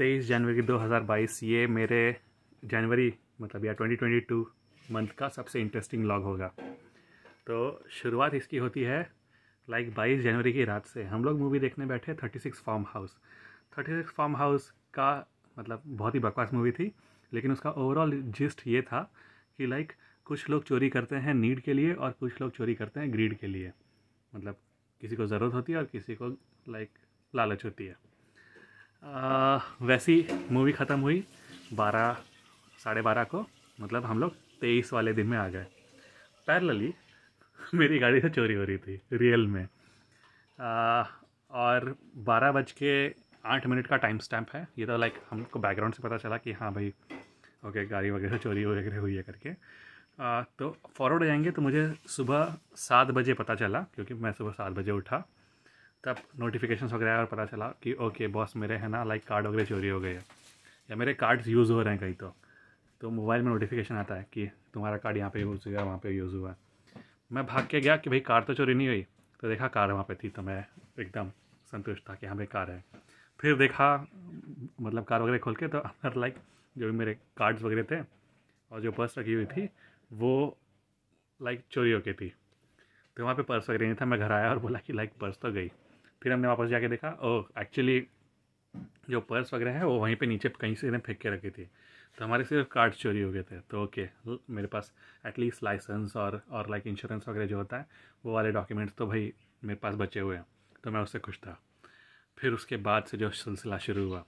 तेईस जनवरी 2022 ये मेरे जनवरी मतलब या 2022 मंथ का सबसे इंटरेस्टिंग लॉग होगा तो शुरुआत इसकी होती है लाइक बाईस जनवरी की रात से हम लोग मूवी देखने बैठे thirty six farm house thirty six farm house का मतलब बहुत ही बकवास मूवी थी लेकिन उसका ओवरऑल जिस्ट ये था कि लाइक कुछ लोग चोरी करते हैं नीड के लिए और कुछ लोग चोरी करते हैं ग्रीड के लिए मतलब किसी को ज़रूरत होती है और किसी को लाइक लालच होती है वैसी मूवी ख़त्म हुई बारह साढ़े बारह को मतलब हम लोग तेईस वाले दिन में आ गए पैरलली मेरी गाड़ी से चोरी हो रही थी रियल में आ, और बारह बज के आठ मिनट का टाइम स्टैम्प है ये तो लाइक हमको बैकग्राउंड से पता चला कि हाँ भाई ओके गाड़ी वगैरह चोरी वगैरह हुई है करके आ, तो फॉरवर्ड जाएंगे तो मुझे सुबह सात बजे पता चला क्योंकि मैं सुबह सात बजे उठा तब नोटिफिकेशन वगैरह और पता चला कि ओके बॉस मेरे है ना लाइक कार्ड वगैरह चोरी हो गए है या मेरे कार्ड्स यूज़ हो रहे हैं कहीं तो तो मोबाइल में नोटिफिकेशन आता है कि तुम्हारा कार्ड यहाँ पे यूज़ हुआ वहाँ पे यूज़ हुआ मैं भाग के गया कि भाई कार तो चोरी नहीं हुई तो देखा कार वहाँ पे थी तो मैं एकदम संतुष्ट था कि हाँ भाई कार है फिर देखा मतलब कार वगैरह खोल के तो अंदर लाइक जो भी मेरे कार्ड्स वगैरह थे और जो पर्स रखी हुई थी वो लाइक चोरी हो गई थी तो वहाँ पे पर्स वगैरह नहीं था मैं घर आया और बोला कि लाइक पर्स तो गई फिर हमने वापस जाके देखा ओह एक्चुअली जो पर्स वगैरह है वो वहीं पे नीचे कहीं से फेंक के रखी थी तो हमारे सिर्फ कार्ड चोरी हो गए थे तो ओके मेरे पास एटलीस्ट लाइसेंस और और लाइक इंश्योरेंस वगैरह जो होता है वो वाले डॉक्यूमेंट्स तो भाई मेरे पास बचे हुए हैं तो मैं उससे खुश था फिर उसके बाद से जो सिलसिला शुरू हुआ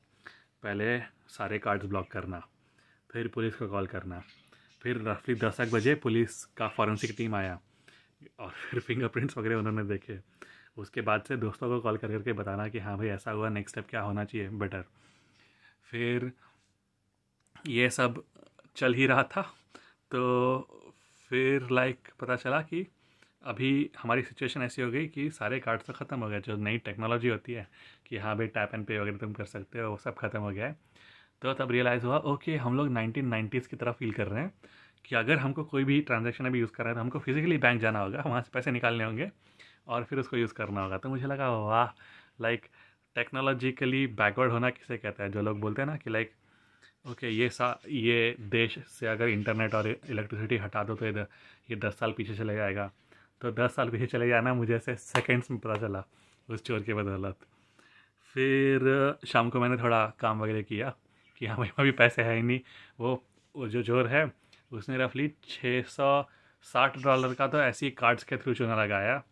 पहले सारे कार्ड्स ब्लॉक करना फिर पुलिस को कॉल करना फिर रफली दस एक बजे पुलिस का फॉरेंसिक टीम आया और फिर फिंगरप्रिंट्स वगैरह उन्होंने देखे उसके बाद से दोस्तों को कॉल कर करके बताना कि हाँ भाई ऐसा हुआ नेक्स्ट स्टेप क्या होना चाहिए बेटर फिर ये सब चल ही रहा था तो फिर लाइक पता चला कि अभी हमारी सिचुएशन ऐसी हो गई कि सारे कार्ड तो ख़त्म हो गए जो नई टेक्नोलॉजी होती है कि हाँ भाई टैप एंड पे वगैरह तुम कर सकते हो वो सब ख़त्म हो गया है तो तब रियलाइज़ हुआ ओके हम लोग नाइनटीन की तरफ फील कर रहे हैं कि अगर हमको कोई भी ट्रांजेक्शन अभी यूज़ करना है तो हमको फिजिकली बैंक जाना होगा वहाँ से पैसे निकालने होंगे और फिर उसको यूज़ करना होगा तो मुझे लगा वाह लाइक टेक्नोलॉजिकली बैकवर्ड होना किसे कहता है जो लोग बोलते हैं ना कि लाइक ओके ये सा ये देश से अगर इंटरनेट और इलेक्ट्रिसिटी हटा दो तो ये, ये दस साल पीछे चले जाएगा तो दस साल पीछे चले जाना मुझे ऐसे सेकेंड्स में पता चला उस चोर के बदौलत फिर शाम को मैंने थोड़ा काम वगैरह किया कि हाँ भाई अभी पैसे है ही नहीं वो, वो जो चोर है उसने रफली छः सौ साठ डॉलर का तो ऐसी कार्ड्स के थ्रू चुना लगाया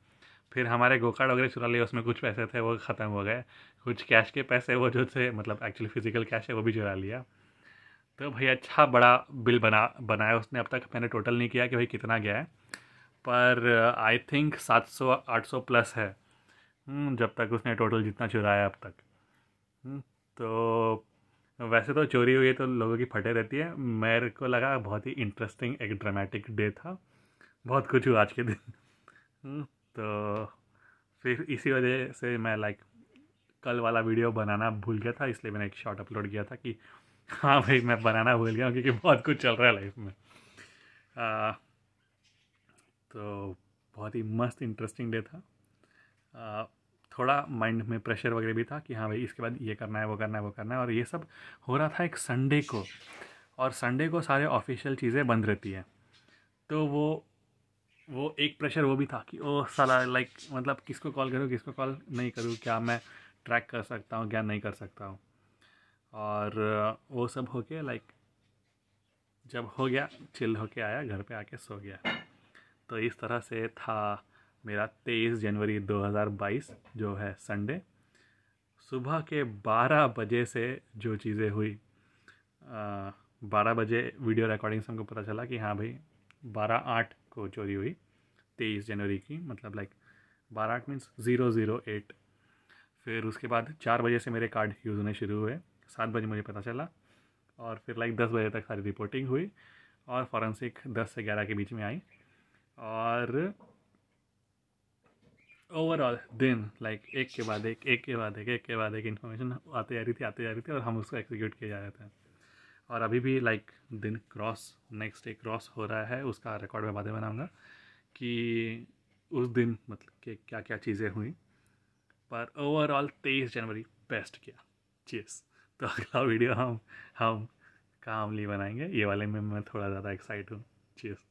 फिर हमारे गोकार्ड वगैरह चुरा लिए उसमें कुछ पैसे थे वो ख़त्म हो गए कुछ कैश के पैसे वो जो थे मतलब एक्चुअली फ़िज़िकल कैश है वो भी चुरा लिया तो भाई अच्छा बड़ा बिल बना बनाया उसने अब तक मैंने टोटल नहीं किया कि भाई कितना गया है पर आई थिंक 700 800 प्लस है हम्म, जब तक उसने टोटल जितना चुराया अब तक हम्म, तो वैसे तो चोरी हुई तो लोगों की फटे रहती है मेरे को लगा बहुत ही इंटरेस्टिंग एक ड्रामेटिक डे था बहुत कुछ हुआ आज के दिन हम्म, तो फिर इसी वजह से मैं लाइक कल वाला वीडियो बनाना भूल गया था इसलिए मैंने एक शॉर्ट अपलोड किया था कि हाँ भाई मैं बनाना भूल गया हूँ क्योंकि बहुत कुछ चल रहा है लाइफ में आ, तो बहुत ही मस्त इंटरेस्टिंग डे था आ, थोड़ा माइंड में प्रेशर वगैरह भी था कि हाँ भाई इसके बाद ये करना है वो करना है वो करना है और ये सब हो रहा था एक संडे को और संडे को सारे ऑफिशियल चीज़ें बंद रहती हैं तो वो वो एक प्रेशर वो भी था कि ओ सला लाइक मतलब किसको कॉल करूँ किसको कॉल नहीं करूँ क्या मैं ट्रैक कर सकता हूँ क्या नहीं कर सकता हूँ और वो सब हो के लाइक जब हो गया चिल होके आया घर पे आके सो गया तो इस तरह से था मेरा तेईस जनवरी 2022 जो है संडे सुबह के 12 बजे से जो चीज़ें हुई आ, 12 बजे वीडियो रिकॉर्डिंग से हमको पता चला कि हाँ भाई 12 आठ को चोरी हुई 23 जनवरी की मतलब लाइक 12 आठ मीन्स ज़ीरो ज़ीरो एट फिर उसके बाद चार बजे से मेरे कार्ड यूज़ होने शुरू हुए सात बजे मुझे पता चला और फिर लाइक दस बजे तक सारी रिपोर्टिंग हुई और फॉरेंसिक दस से ग्यारह के बीच में आई और ओवरऑल दिन लाइक एक के बाद एक एक के बाद एक एक के बाद एक इन्फॉर्मेशन आते जा रही थी आते जा रही थी और हम उसको एक्जीक्यूट किए जा रहे थे और अभी भी लाइक दिन क्रॉस नेक्स्ट डे क्रॉस हो रहा है उसका रिकॉर्ड मैं बातें बनाऊँगा कि उस दिन मतलब कि क्या क्या चीज़ें हुई पर ओवरऑल तेईस जनवरी बेस्ट किया चीज़ तो अगला वीडियो हम हम कामली बनाएंगे ये वाले में मैं थोड़ा ज़्यादा एक्साइट हूँ चीज़